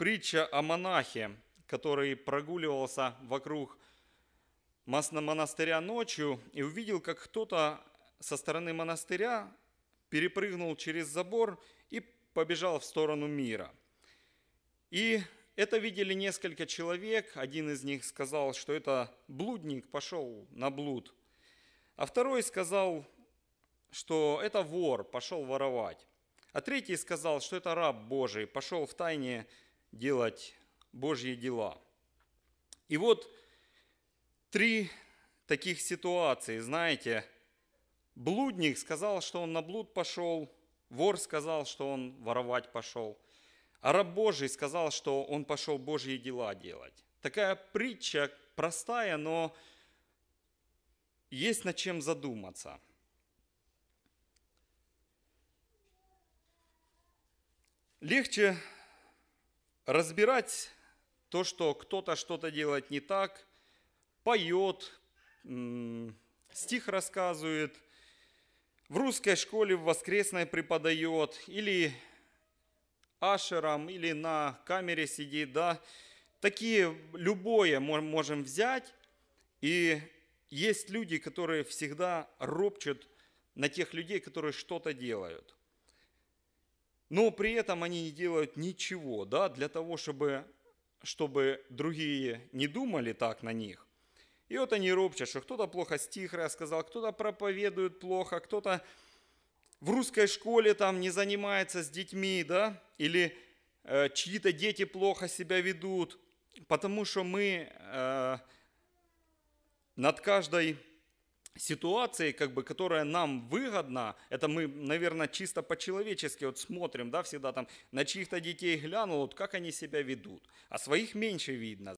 Притча о монахе, который прогуливался вокруг монастыря ночью и увидел, как кто-то со стороны монастыря перепрыгнул через забор и побежал в сторону мира. И это видели несколько человек. Один из них сказал, что это блудник пошел на блуд. А второй сказал, что это вор, пошел воровать. А третий сказал, что это раб Божий, пошел в тайне делать Божьи дела. И вот три таких ситуации, знаете, блудник сказал, что он на блуд пошел, вор сказал, что он воровать пошел, а раб Божий сказал, что он пошел Божьи дела делать. Такая притча простая, но есть над чем задуматься. Легче разбирать то, что кто-то что-то делает не так, поет, стих рассказывает, в русской школе в воскресной преподает, или ашером, или на камере сидит, да, такие любое мы можем взять, и есть люди, которые всегда ропчут на тех людей, которые что-то делают – но при этом они не делают ничего да, для того, чтобы, чтобы другие не думали так на них. И вот они ропчат, что кто-то плохо стих рассказал, кто-то проповедует плохо, кто-то в русской школе там не занимается с детьми, да, или э, чьи-то дети плохо себя ведут, потому что мы э, над каждой ситуацией, как бы, которая нам выгодна, это мы, наверное, чисто по-человечески вот смотрим, да, всегда там на чьих-то детей глянул, вот как они себя ведут, а своих меньше видно,